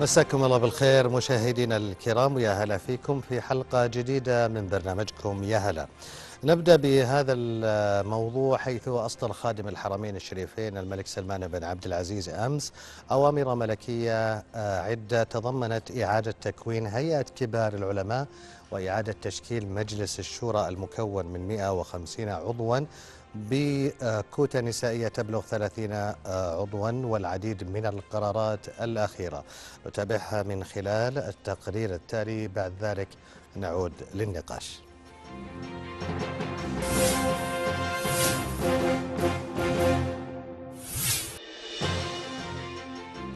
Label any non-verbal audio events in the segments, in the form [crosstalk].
مساكم الله بالخير مشاهدينا الكرام ويا هلا فيكم في حلقة جديدة من برنامجكم يا هلا نبدأ بهذا الموضوع حيث أصدر خادم الحرمين الشريفين الملك سلمان بن عبد العزيز أمس أوامر ملكية آه، عدة تضمنت إعادة تكوين هيئة كبار العلماء وإعادة تشكيل مجلس الشورى المكون من 150 عضوا بكوتا نسائية تبلغ 30 عضوا والعديد من القرارات الأخيرة نتابعها من خلال التقرير التالي بعد ذلك نعود للنقاش.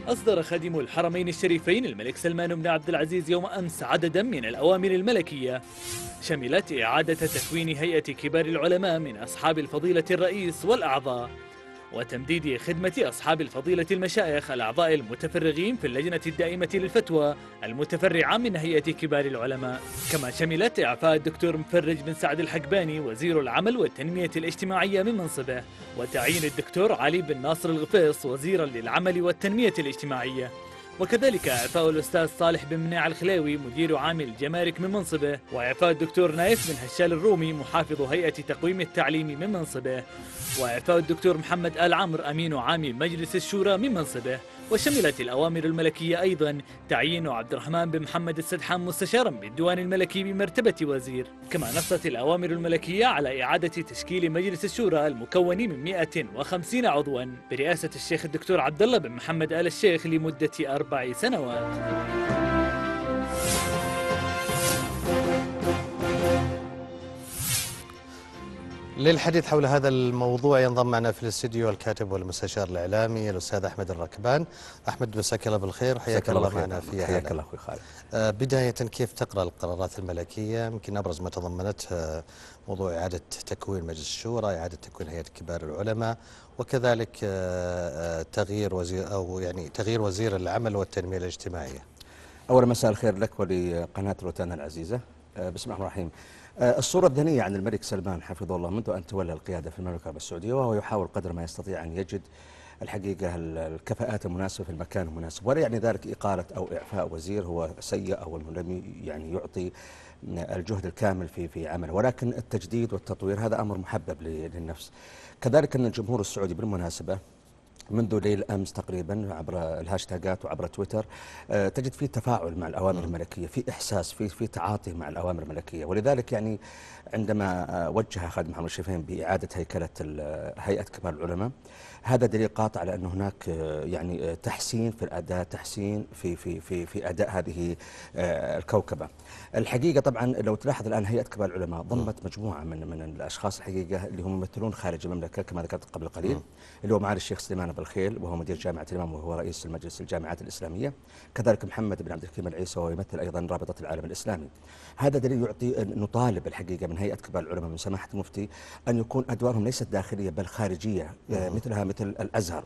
أصدر خادم الحرمين الشريفين الملك سلمان بن عبد العزيز يوم أمس عددا من الأوامر الملكية شملت إعادة تكوين هيئة كبار العلماء من أصحاب الفضيلة الرئيس والأعضاء وتمديد خدمة أصحاب الفضيلة المشايخ الأعضاء المتفرغين في اللجنة الدائمة للفتوى المتفرعة من هيئة كبار العلماء كما شملت إعفاء الدكتور مفرج بن سعد الحقباني وزير العمل والتنمية الاجتماعية من منصبه وتعيين الدكتور علي بن ناصر الغفيص وزيرا للعمل والتنمية الاجتماعية وكذلك إعفاء الأستاذ صالح بن مناع الخلاوي مدير عام الجمارك من منصبه وإعفاء الدكتور نايف بن هشال الرومي محافظ هيئة تقويم التعليم من منصبه وإعفاء الدكتور محمد آل عمرو أمين عام مجلس الشورى من منصبه وشملت الأوامر الملكية أيضا تعيين عبد الرحمن بن محمد السدحان مستشارا بالديوان الملكي بمرتبة وزير كما نصت الأوامر الملكية على إعادة تشكيل مجلس الشورى المكون من 150 عضوا برئاسة الشيخ الدكتور عبد الله بن محمد آل الشيخ لمدة أربع سنوات للحديث حول هذا الموضوع ينضم معنا في الاستديو الكاتب والمستشار الاعلامي الاستاذ احمد الركبان. احمد مساك الله بالخير حياك الله معنا في حياك الله اخوي خالد. آه، بدايه كيف تقرا القرارات الملكيه يمكن ابرز ما تضمنته آه، موضوع اعاده تكوين مجلس الشورى، اعاده تكوين هيئه كبار العلماء وكذلك آه، تغيير وزير او يعني تغيير وزير العمل والتنميه الاجتماعيه. اول مساء الخير لك ولقناه روتانا العزيزه آه، بسم الله الرحمن الرحيم آه، الصورة الدنية عن الملك سلمان حفظه الله منذ أن تولى القيادة في المملكة العربية السعودية وهو يحاول قدر ما يستطيع أن يجد الحقيقة الكفاءات المناسبة في المكان المناسب ولا يعني ذلك إقالة أو إعفاء وزير هو سيء أو لم يعني يعطي الجهد الكامل في في عمله ولكن التجديد والتطوير هذا أمر محبب للنفس كذلك أن الجمهور السعودي بالمناسبة منذ ليل امس تقريبا عبر الهاشتاجات وعبر تويتر آه، تجد في تفاعل مع الاوامر نعم. الملكيه، في احساس في في تعاطي مع الاوامر الملكيه، ولذلك يعني عندما آه، وجه خادم محمد الشريفين باعاده هيكله آه، هيئه كبار العلماء هذا دليل قاطع على ان هناك يعني تحسين في الاداء، تحسين في في في في اداء هذه الكوكبه. الحقيقه طبعا لو تلاحظ الان هيئه كبار العلماء نعم. ضمت مجموعه من من الاشخاص الحقيقه اللي هم يمثلون خارج المملكه كما ذكرت قبل قليل نعم. اللي هو معالي الشيخ سليمان زينب بالخيل وهو مدير جامعة الإمام وهو رئيس المجلس الجامعات الإسلامية كذلك محمد بن عبد الكريم العيسى وهو يمثل أيضا رابطة العالم الإسلامي هذا دليل يعطي نطالب الحقيقة من هيئة كبار العلماء من سماحة المفتي أن يكون أدوارهم ليست داخلية بل خارجية آه، نعم. مثلها مثل الأزهر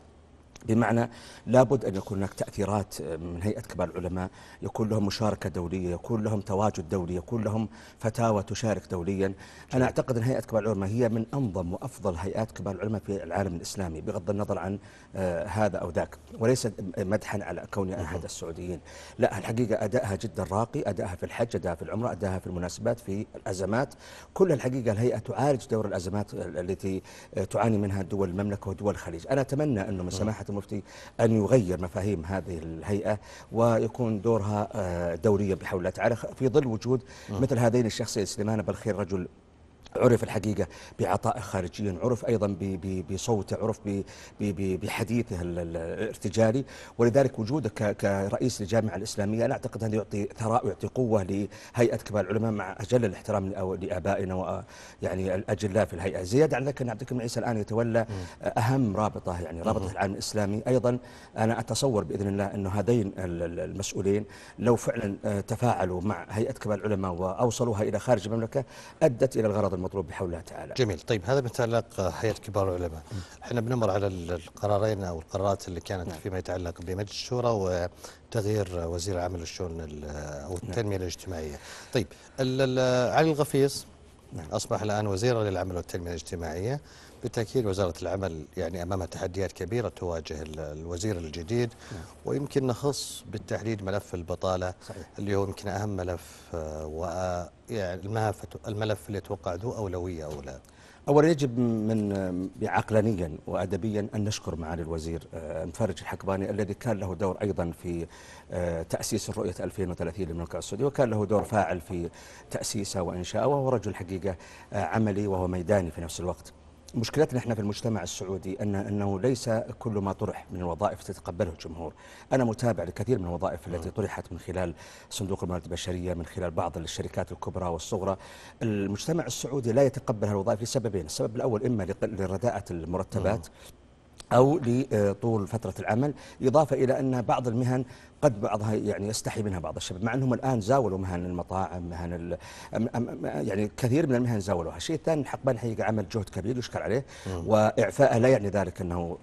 بمعنى لابد أن يكون هناك تأثيرات آه، من هيئة كبار العلماء يكون لهم مشاركة دولية يكون لهم تواجد دولي يكون لهم فتاوى تشارك دوليا أنا أعتقد أن هيئة كبار العلماء هي من أنظم وأفضل هيئات كبار العلماء في العالم الإسلامي بغض النظر عن آه، هذا أو ذاك وليس مدحا على كوني أحد السعوديين لا الحقيقة أدائها جدا راقي أدائها في الحج أدائها في العمرة أدائها في المناسبات في الأزمات كل الحقيقة الهيئة تعالج دور الأزمات التي آه، تعاني منها دول المملكة ودول الخليج أنا أتمنى أنه من سماحة المفتي أن يغير مفاهيم هذه الهيئة ويكون دورها آه، دوريا بحول الله تعالى في ظل وجود مثل هذين الشخصين سليمان بالخير رجل عرف الحقيقة بعطاء خارجي عرف أيضا بصوته عرف بحديثه الارتجالي ولذلك وجوده كرئيس للجامعة الإسلامية أنا أعتقد أنه يعطي ثراء ويعطي قوة لهيئة كبار العلماء مع أجل الاحترام لآبائنا ويعني الأجلاء في الهيئة زيادة عن ذلك أن عبد الكريم عيسى الآن يتولى أهم رابطة يعني رابطة العالم الإسلامي أيضا أنا أتصور بإذن الله أنه هذين المسؤولين لو فعلا آه، تفاعلوا مع هيئة كبار العلماء وأوصلوها إلى خارج المملكة أدت إلى الغرض المطلوب بحول الله تعالى. جميل، طيب هذا بيتعلق حياه كبار العلماء، احنا بنمر على القرارين او القرارات اللي كانت نعم. فيما يتعلق بمجلس الشورى وتغيير وزير العمل والشؤون او نعم. التنميه الاجتماعيه. طيب علي الغفيص نعم. أصبح الآن وزيرا للعمل والتنمية الاجتماعية بالتأكيد وزارة العمل يعني أمامها تحديات كبيرة تواجه الوزير الجديد نعم. ويمكن نخص بالتحديد ملف البطالة صحيح. اللي هو يمكن أهم ملف آه، و آه، يعني الملف اللي يتوقع ذو أولوية أو لا اولا يجب من عقلانيا وادبيا ان نشكر معالي الوزير آه، مفرج الحكباني الذي كان له دور ايضا في آه، تاسيس رؤيه 2030 للمملكه السعوديه وكان له دور فاعل في تاسيسها وانشائها وهو رجل حقيقه آه، عملي وهو ميداني في نفس الوقت. مشكلتنا احنا في المجتمع السعودي ان انه ليس كل ما طرح من الوظائف تتقبله الجمهور، انا متابع لكثير من الوظائف التي نعم. طرحت من خلال صندوق الموارد البشريه من خلال بعض الشركات الكبرى والصغرى، المجتمع السعودي لا يتقبل هذه الوظائف لسببين، السبب الاول اما لرداءة المرتبات نعم. أو لطول فترة العمل إضافة إلى أن بعض المهن قد بعضها يعني يستحي منها بعض الشباب مع أنهم الآن زاولوا مهن المطاعم مهن ال... يعني كثير من المهن زاولوها الشيء الثاني حقبا حقيقة عمل جهد كبير يشكر عليه وإعفاء لا يعني ذلك أنه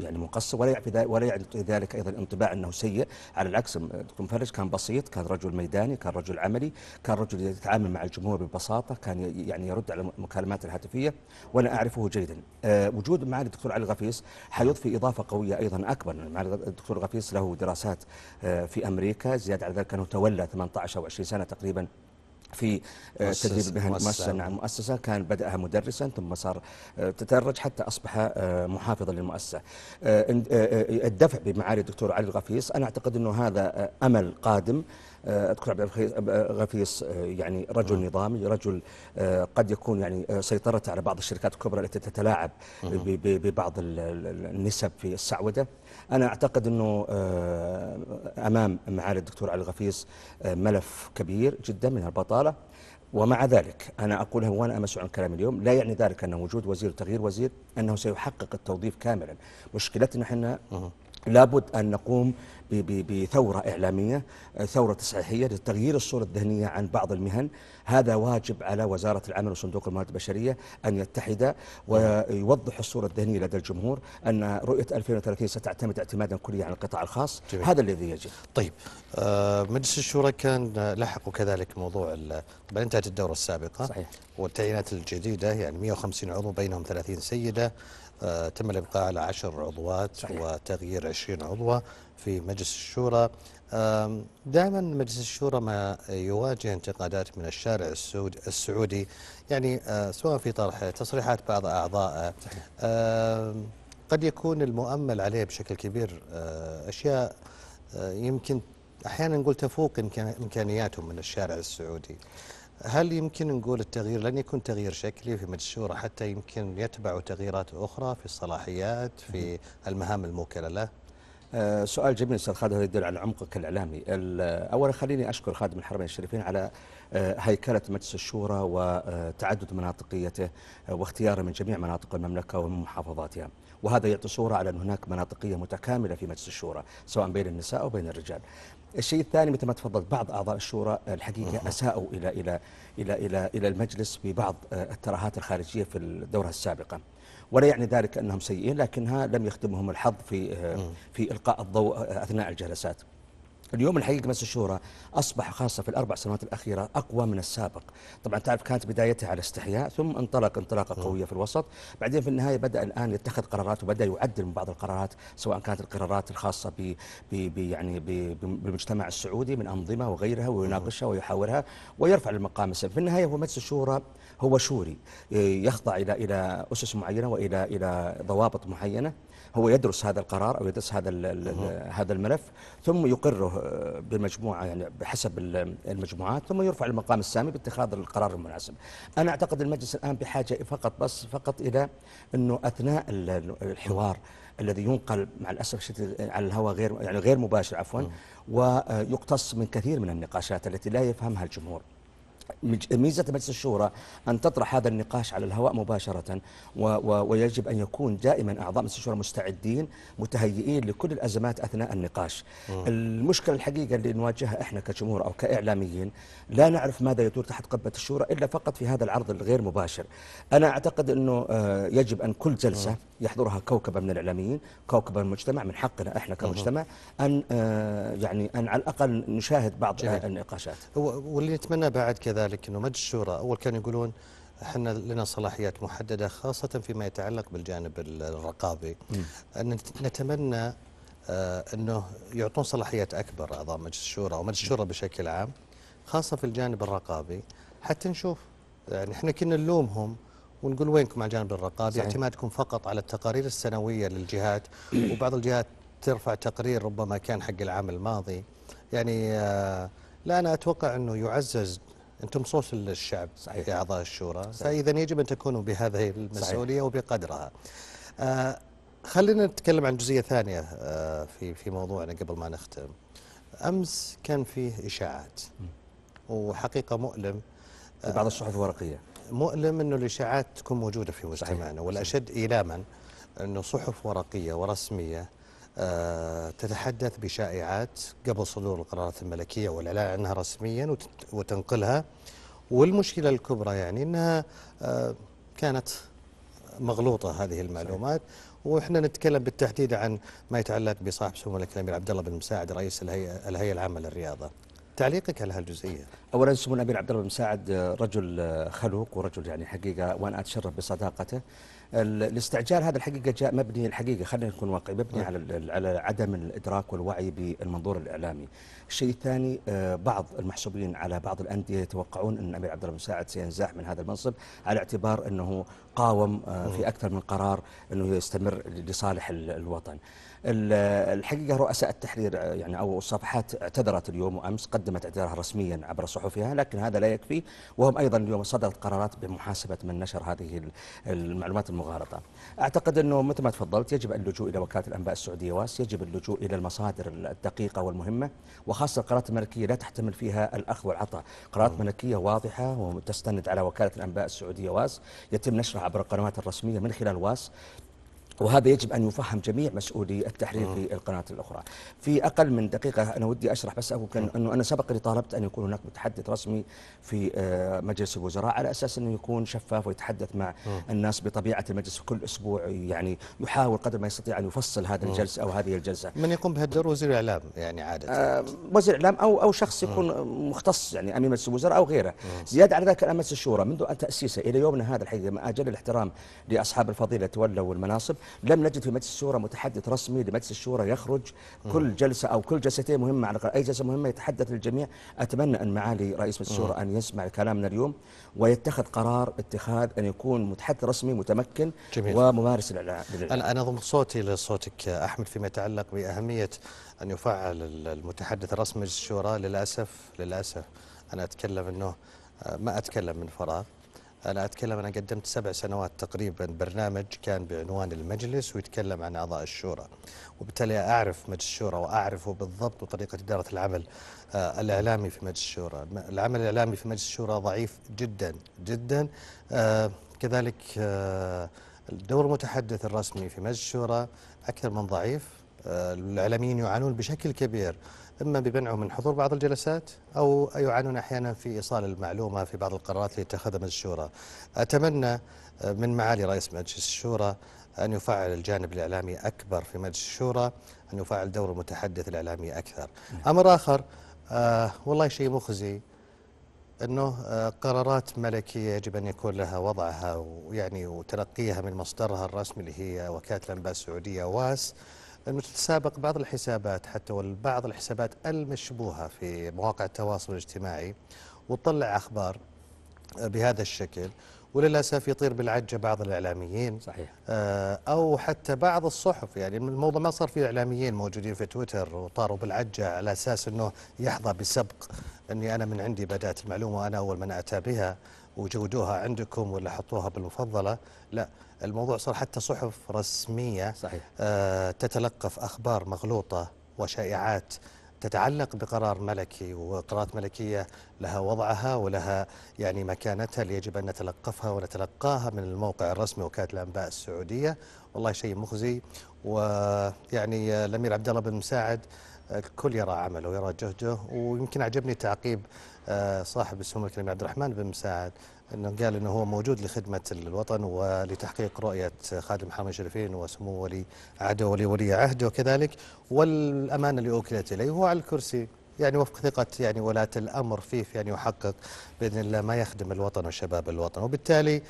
يعني مقصر ولا يعني ولا يعني ذلك أيضا انطباع أنه سيء على العكس دكتور مفرج كان بسيط كان رجل ميداني كان رجل عملي كان رجل يتعامل مع الجمهور ببساطة كان يعني يرد على المكالمات الهاتفية وأنا أعرفه جيدا آه، وجود معالي الدكتور علي الغفيص حيضفي إضافة قوية أيضا أكبر الدكتور غفيص له دراسات آه، في أمريكا زيادة على ذلك أنه تولى 18 أو 20 سنة تقريبا في آه، تدريب مهن مؤسسة نعم مؤسسة كان بدأها مدرسا ثم صار آه، تدرج حتى أصبح آه، محافظا للمؤسسة الدفع بمعالي الدكتور علي الغفيص أنا أعتقد أنه هذا أمل قادم الدكتور عبد الغفيص يعني رجل نعم. نظامي رجل قد يكون يعني سيطرته على بعض الشركات الكبرى التي تتلاعب ببعض النسب في السعوده انا اعتقد انه آه، امام معالي الدكتور علي الغفيص آه، ملف كبير جدا من البطاله ومع ذلك أنا أقولها وأنا أمس عن كلام اليوم لا يعني ذلك أن وجود وزير وتغيير وزير أنه سيحقق التوظيف كاملا مشكلتنا احنا لابد أن نقوم بثورة إعلامية آه، ثورة تصحيحية لتغيير الصورة الذهنية عن بعض المهن هذا واجب على وزارة العمل وصندوق الموارد البشرية أن يتحد ويوضح الصورة الذهنية لدى الجمهور أن رؤية 2030 ستعتمد اعتمادا كليا على القطاع الخاص جميل. هذا الذي يجب طيب آه، مجلس الشورى كان لحقوا كذلك موضوع طبعا انتهت الدورة السابقة صحيح. والتعيينات الجديدة يعني 150 عضو بينهم 30 سيدة آه، تم الإبقاء على عشر عضوات صحيح. وتغيير عشرين عضوة في مجلس الشورى دائما مجلس الشورى ما يواجه انتقادات من الشارع السعودي السعودي يعني آه، سواء في طرح تصريحات بعض أعضائه قد يكون المؤمل عليه بشكل كبير آه، أشياء يمكن أحيانا نقول تفوق إمكانياتهم من الشارع السعودي هل يمكن نقول التغيير لن يكون تغيير شكلي في مجلس الشورى حتى يمكن يتبع تغييرات أخرى في الصلاحيات في المهام الموكلة له؟ أه، سؤال جميل استاذ خالد هذا يدل على عمقك الاعلامي اولا خليني اشكر خادم الحرمين الشريفين على أه، هيكله مجلس الشورى وتعدد مناطقيته أه، واختياره من جميع مناطق المملكه ومن محافظاتها وهذا يعطي صورة على أن هناك مناطقية متكاملة في مجلس الشورى سواء بين النساء أو بين الرجال الشيء الثاني مثل ما تفضلت بعض اعضاء الشورى الحقيقه اساءوا الى الى الى الى الى المجلس ببعض آه، الترهات الخارجيه في الدوره السابقه ولا يعني ذلك انهم سيئين لكنها لم يخدمهم الحظ في آه، في القاء الضوء آه، اثناء الجلسات اليوم الحقيقه مجلس الشورى اصبح خاصه في الاربع سنوات الاخيره اقوى من السابق، طبعا تعرف كانت بدايتها على استحياء ثم انطلق انطلاقه قويه في الوسط، بعدين في النهايه بدا الان يتخذ قرارات وبدا يعدل من بعض القرارات سواء كانت القرارات الخاصه ب يعني ب بالمجتمع السعودي من انظمه وغيرها ويناقشها ويحاورها ويرفع للمقام السابق، في النهايه هو مجلس الشورى هو شوري آه، يخضع الى الى اسس معينه والى الى ضوابط معينه هو يدرس هذا القرار او يدرس هذا هذا الملف ثم يقره بمجموعه يعني بحسب المجموعات ثم يرفع المقام السامي باتخاذ القرار المناسب. انا اعتقد المجلس الان بحاجه فقط بس فقط الى انه اثناء الحوار الذي ينقل مع الاسف الشديد على الهواء غير يعني غير مباشر عفوا ويقتص من كثير من النقاشات التي لا يفهمها الجمهور. ميزة مجلس الشورى أن تطرح هذا النقاش على الهواء مباشرة و و ويجب أن يكون دائما أعضاء مجلس الشورى مستعدين متهيئين لكل الأزمات أثناء النقاش مم. المشكلة الحقيقة اللي نواجهها إحنا كجمهور أو كإعلاميين لا نعرف ماذا يدور تحت قبة الشورى إلا فقط في هذا العرض الغير مباشر أنا أعتقد أنه آه، يجب أن كل جلسة مم. يحضرها كوكبة من الإعلاميين كوكبة المجتمع من حقنا إحنا كمجتمع أن آه، يعني أن على الأقل نشاهد بعض جميل. النقاشات واللي نتمنى بعد كذلك أنه مجلس الشورى أول كانوا يقولون احنا لنا صلاحيات محدده خاصه فيما يتعلق بالجانب الرقابي ان نتمنى آه، انه يعطون صلاحيات اكبر اعضاء مجلس الشورى ومجلس الشورى بشكل عام خاصه في الجانب الرقابي حتى نشوف يعني احنا كنا نلومهم ونقول وينكم على الجانب الرقابي اعتمادكم فقط على التقارير السنوية للجهات وبعض الجهات ترفع تقرير ربما كان حق العام الماضي يعني آه، لا أنا أتوقع أنه يعزز أنتم صوت الشعب صحيح. في أعضاء الشورى فإذا يجب أن تكونوا بهذه المسؤولية صحيح. وبقدرها آه، خلينا نتكلم عن جزئية ثانية آه، في في موضوعنا قبل ما نختم أمس كان فيه إشاعات وحقيقة مؤلم بعض الصحف الورقية مؤلم أنه الإشاعات تكون موجودة في مجتمعنا والأشد إيلاما أنه صحف ورقية ورسمية آه، تتحدث بشائعات قبل صدور القرارات الملكية والإعلان عنها رسميا وتنقلها والمشكلة الكبرى يعني أنها آه، كانت مغلوطة هذه المعلومات وإحنا نتكلم بالتحديد عن ما يتعلق بصاحب سمو الملك الأمير عبد الله بن مساعد رئيس الهيئة, الهيئة العامة للرياضة تعليقك على هالجزئيه اولا سمو الامير عبد الله بن مساعد آه، رجل آه، خلوق ورجل يعني حقيقه وانا اتشرف بصداقته الاستعجال هذا الحقيقه جاء مبني الحقيقه خلينا نكون واقعي مبني نعم. على على عدم الادراك والوعي بالمنظور الاعلامي. الشيء الثاني آه، بعض المحسوبين على بعض الانديه يتوقعون ان الامير عبد الله بن مساعد سينزاح من هذا المنصب على اعتبار انه قاوم في اكثر من قرار انه يستمر لصالح الوطن. الحقيقة رؤساء التحرير يعني أو الصفحات اعتذرت اليوم وأمس قدمت اعتذارها رسميا عبر صحفها لكن هذا لا يكفي وهم أيضا اليوم صدرت قرارات بمحاسبة من نشر هذه المعلومات المغالطة أعتقد أنه مثل ما تفضلت يجب اللجوء إلى وكالة الأنباء السعودية واس يجب اللجوء إلى المصادر الدقيقة والمهمة وخاصة القرارات الملكية لا تحتمل فيها الأخذ والعطاء قرارات نعم. ملكية واضحة وتستند على وكالة الأنباء السعودية واس يتم نشرها عبر القنوات الرسمية من خلال واس وهذا يجب أن يفهم جميع مسؤولي التحرير في القناة الأخرى في أقل من دقيقة أنا ودي أشرح بس أقول أنه أنا سبق لي طالبت أن يكون هناك متحدث رسمي في آه، مجلس الوزراء على أساس أنه يكون شفاف ويتحدث مع الناس بطبيعة المجلس كل أسبوع يعني يحاول قدر ما يستطيع أن يفصل هذا الجلسه أو هذه الجلسة من يقوم بهذا الدور وزير الإعلام يعني عادة آه وزير الإعلام أو أو شخص يكون مختص يعني أمين مجلس الوزراء أو غيره زيادة على ذلك مجلس الشورى منذ أن تأسيسه إلى يومنا هذا الحقيقة مع أجل الاحترام لأصحاب الفضيلة تولوا المناصب لم نجد في مجلس الشورى متحدث رسمي لمجلس الشورى يخرج كل جلسه او كل جلستين مهمه على اي جلسه مهمه يتحدث للجميع اتمنى ان معالي رئيس مجلس الشورى ان يسمع كلامنا اليوم ويتخذ قرار اتخاذ ان يكون متحدث رسمي متمكن جميل. وممارس للإعلام انا انا ضمت صوتي لصوتك احمد فيما يتعلق باهميه ان يفعل المتحدث الرسمي للشورى للاسف للاسف انا اتكلم انه ما اتكلم من فراغ أنا أتكلم أنا قدمت سبع سنوات تقريبا برنامج كان بعنوان المجلس ويتكلم عن أعضاء الشورى وبالتالي أعرف مجلس الشورى وأعرفه بالضبط وطريقة إدارة العمل آه، الإعلامي في مجلس الشورى العمل الإعلامي في مجلس الشورى ضعيف جدا جدا آه، كذلك آه، دور المتحدث الرسمي في مجلس الشورى أكثر من ضعيف الإعلاميين يعانون بشكل كبير إما بمنعه من حضور بعض الجلسات أو يعانون أحيانا في إيصال المعلومة في بعض القرارات التي اتخذها مجلس الشورى أتمنى آه، من معالي رئيس مجلس الشورى أن يفعل الجانب الإعلامي أكبر في مجلس الشورى أن يفعل دور المتحدث الإعلامي أكثر نعم. أمر آخر آه والله شيء مخزي أنه آه قرارات ملكية يجب أن يكون لها وضعها ويعني وتلقيها من مصدرها الرسمي اللي هي وكالة الأنباء السعودية واس أنه تتسابق بعض الحسابات حتى والبعض الحسابات المشبوهة في مواقع التواصل الاجتماعي وتطلع أخبار بهذا الشكل وللاسف يطير بالعجه بعض الاعلاميين صحيح آه، او حتى بعض الصحف يعني الموضوع ما صار فيه اعلاميين موجودين في تويتر وطاروا بالعجه على اساس انه يحظى بسبق اني انا من عندي بدات المعلومه وانا اول من اتى بها وجودوها عندكم ولا حطوها بالمفضلة لا الموضوع صار حتى صحف رسمية صحيح. آه تتلقف أخبار مغلوطة وشائعات تتعلق بقرار ملكي وقرارات ملكية لها وضعها ولها يعني مكانتها اللي يجب أن نتلقفها ونتلقاها من الموقع الرسمي وكالة الأنباء السعودية والله شيء مخزي ويعني آه، الأمير عبد الله بن مساعد الكل يرى عمله ويرى جهده ويمكن عجبني تعقيب آه، صاحب السمو الكريم عبد الرحمن بن مساعد انه قال انه هو موجود لخدمه الوطن ولتحقيق رؤيه خادم الحرمين الشريفين وسمو ولي عهده ولي ولي عهده كذلك والامانه اللي اوكلت اليه وهو على الكرسي يعني وفق ثقة يعني ولاة الأمر فيه في يعني أن يحقق بإذن الله ما يخدم الوطن وشباب الوطن وبالتالي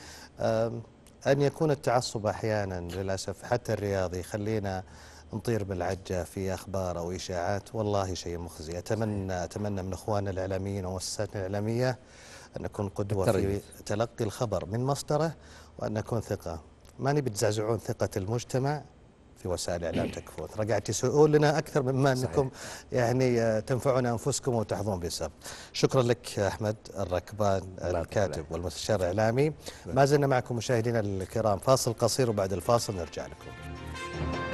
أن يكون التعصب أحيانا للأسف حتى الرياضي يخلينا نطير بالعجة في أخبار أو إشاعات والله شيء مخزي أتمنى أتمنى من إخواننا الإعلاميين ومؤسساتنا الإعلامية أن نكون قدوة في تلقي الخبر من مصدره وأن نكون ثقة نبي بتزعزعون ثقة المجتمع في وسائل الاعلام [coughs] تكفوث رجعت تسؤول لنا اكثر مما انكم يعني آه، تنفعون انفسكم وتحظون بسبب شكرا لك احمد الركبان الكاتب والمستشار الاعلامي ما زلنا معكم مشاهدينا الكرام فاصل قصير وبعد الفاصل نرجع لكم